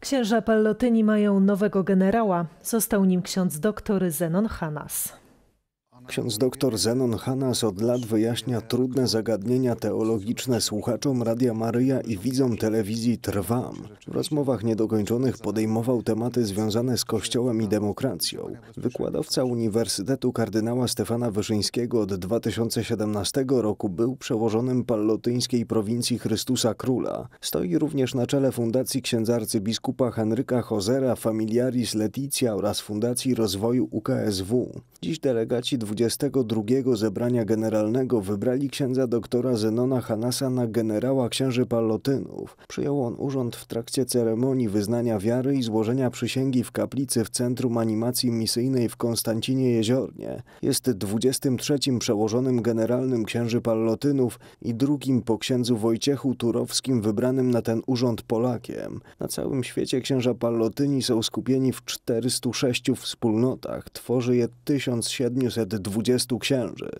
Księża Pallotyni mają nowego generała. Został nim ksiądz doktor Zenon Hanas. Ksiądz dr Zenon Hanas od lat wyjaśnia trudne zagadnienia teologiczne słuchaczom Radia Maryja i widzom telewizji Trwam. W rozmowach niedokończonych podejmował tematy związane z Kościołem i demokracją. Wykładowca Uniwersytetu Kardynała Stefana Wyszyńskiego od 2017 roku był przełożonym pallotyńskiej prowincji Chrystusa Króla. Stoi również na czele Fundacji Księdza Arcybiskupa Henryka Hozera Familiaris Leticia oraz Fundacji Rozwoju UKSW. Dziś delegaci 20 22 zebrania generalnego wybrali księdza doktora Zenona Hanasa na generała księży palotynów. Przyjął on urząd w trakcie ceremonii wyznania wiary i złożenia przysięgi w kaplicy w Centrum Animacji Misyjnej w Konstancinie Jeziornie. Jest 23 przełożonym generalnym księży palotynów i drugim po księdzu Wojciechu Turowskim wybranym na ten urząd Polakiem. Na całym świecie księża palotyni są skupieni w 406 wspólnotach. Tworzy je 1720 dwudziestu księży.